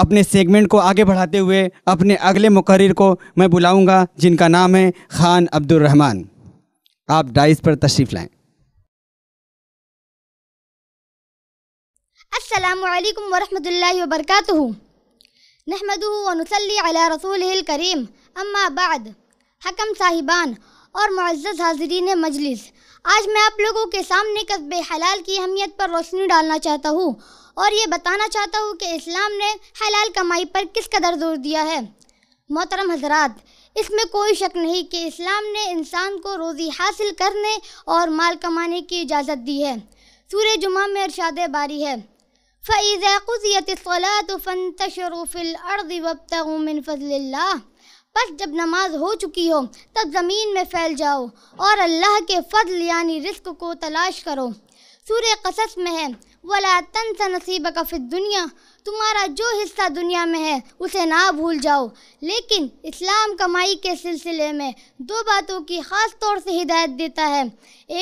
अपने सेगमेंट को आगे बढ़ाते हुए अपने अगले मुकर्र को मैं बुलाऊंगा जिनका नाम है ख़ान रहमान आप डाइस पर तशरीफ़ लाएँ असलकम वरहमल वर्क नहमद वनसली अला रसूल करीम अम्मा बाद हकम साहिबान और मुआज़ हाजरीन मजलिस आज मैं आप लोगों के सामने कस्बे हलाल की अहमियत पर रोशनी डालना चाहता हूँ और ये बताना चाहता हूँ कि इस्लाम ने हलाल कमाई पर किस कदर जोर दिया है मोहतरम हजरात इसमें कोई शक नहीं कि इस्लाम ने इंसान को रोज़ी हासिल करने और माल कमाने की इजाज़त दी है सूर्य जुमा में अरशाद बारी है फ़ैज़ा खुजियत फ़न तशरूफ़िल अर्द वबतमिन फ़जल्ला बस जब नमाज हो चुकी हो तब ज़मीन में फैल जाओ और अल्लाह के फ़जल यानी रिस्क को तलाश करो सूर कसस में है वला तन स नसीब फिर दुनिया तुम्हारा जो हिस्सा दुनिया में है उसे ना भूल जाओ लेकिन इस्लाम कमाई के सिलसिले में दो बातों की ख़ास तौर से हिदायत देता है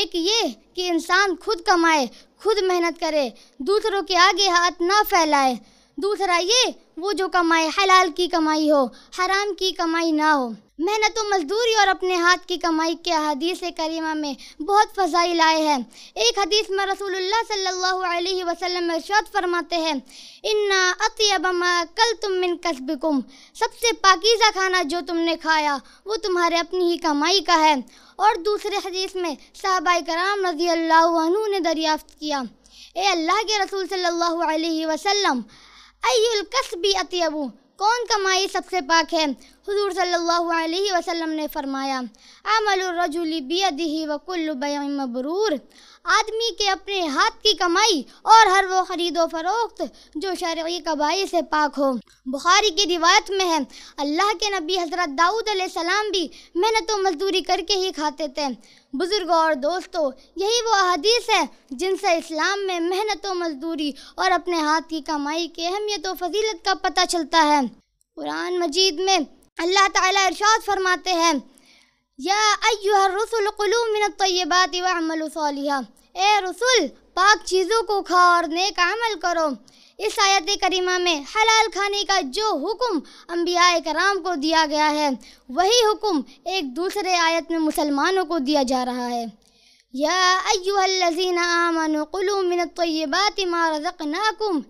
एक ये कि इंसान खुद कमाए खुद मेहनत करे दूसरों के आगे हाथ ना फैलाए दूसरा ये वो जो कमाई हलाल की कमाई हो हराम की कमाई ना हो मेहनत तो मजदूरी और अपने हाथ की कमाई के हदीस करीमा में बहुत फजाइल आए हैं एक हदीस में रसूलुल्लाह सल्लल्लाहु अलैहि वसल्लम इरशाद फरमाते हैं इन्ना अतयबमा कल तुम मिन कसबिकुम सबसे पाकिज़ा खाना जो तुमने खाया वो तुम्हारे अपनी ही कमाई का है और दूसरे हदीस में साहबा कराम रजी अल्लाह ने दरियाफ़्त किया ए अल्लाह के रसूल सल्लल्लाहु अलैहि वसल्लम अयुल कसबी अतयबू कौन कमाई सबसे पाक है हजूर अलैहि वसम ने फरमाया व वकुल्ल बयम मबरूर आदमी के अपने हाथ की कमाई और हर वो ख़रीदो फरोख्त जो शर्य कबाई से पाक हो बुखारी की रिवायत में है अल्लाह के नबी हज़रत दाऊद सलाम भी मेहनत व मजदूरी करके ही खाते थे बुज़ुर्गों और दोस्तों यही वो अहदीस है जिनसे इस्लाम में मेहनत व मजदूरी और अपने हाथ की कमाई की अहमियत व फजीलत का पता चलता है कुरान मजीद में अल्लाह ताला इरशाद फरमाते हैं या अयुहरसुल कुलूम मिन तय्यबात वमल सालिहा ए रसुल पाक चीज़ों को खाओ और नेक अमल करो इस आयत करीमा में हलाल खाने का जो हुक्म अम्बिया कराम को दिया गया है वही हुक्म एक दूसरे आयत में मुसलमानों को दिया जा रहा है या अयुहलजीन आमन मिनत मिन तय्यबात मा रज़क़नाकुम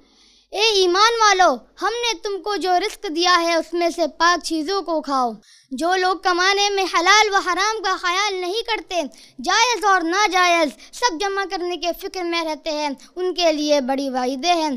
ए ईमान वालो हमने तुमको जो रिस्क दिया है उसमें से पाक चीज़ों को खाओ जो लोग कमाने में हलाल व हराम का ख्याल नहीं करते जायज़ और नाजायज़ सब जमा करने के फ़िक्र में रहते हैं उनके लिए बड़ी वायदे हैं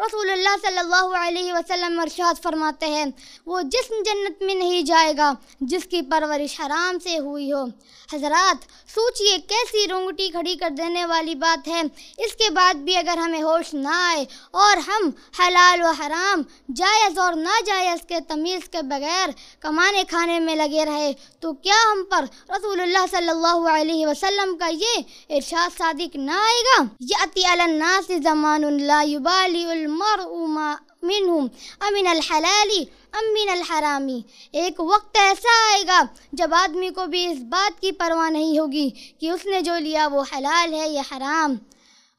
रसूल सल्लल्लाहु अलैहि वसल्लम इरशाद फरमाते हैं वो जिसम जन्नत में नहीं जाएगा जिसकी परवरिश हराम से हुई हो हजरात सोचिए कैसी रोंगटी खड़ी कर देने वाली बात है इसके बाद भी अगर हमें होश ना आए और हम हलाल व हराम जायज़ और नाजायज़ के तमीज़ के बगैर कमाने खाने में लगे रहे तो क्या हम पर रसूलुल्लाह सल्लल्लाहु अलैहि वसल्लम का ये इरशाद सादिक ना आएगा याति अलन्नास ज़मानुन ला युबालिल मरउ मा मिनहुम अमिन हलाली अमिन हरामी एक वक्त ऐसा आएगा जब आदमी को भी इस बात की परवाह नहीं होगी कि उसने जो लिया वो हलाल है या हराम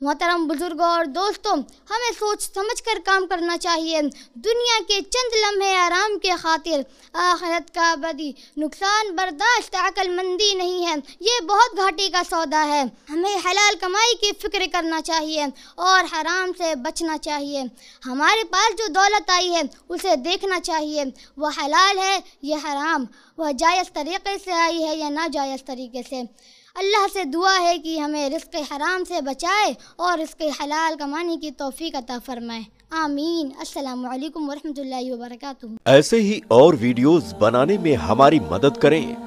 मोहतरम बुजुर्गों और दोस्तों हमें सोच समझ कर काम करना चाहिए दुनिया के चंद लम्हे आराम के खातिर आखिरत का बदी नुकसान बर्दाश्त अक्लमंदी नहीं है ये बहुत घाटे का सौदा है हमें हलाल कमाई की फ़िक्र करना चाहिए और हराम से बचना चाहिए हमारे पास जो दौलत आई है उसे देखना चाहिए वह हलाल है यह हराम वह जायज़ तरीके से आई है या ना जायज़ तरीके से अल्लाह से दुआ है कि हमें रिस्क हराम से बचाए और रिस्क हलाल कमाने की तोफ़ी अता फरमाए आमीन अस्सलाम वालेकुम वरहमतुल्लाहि वबरकातुहू ऐसे ही और वीडियोस बनाने में हमारी मदद करें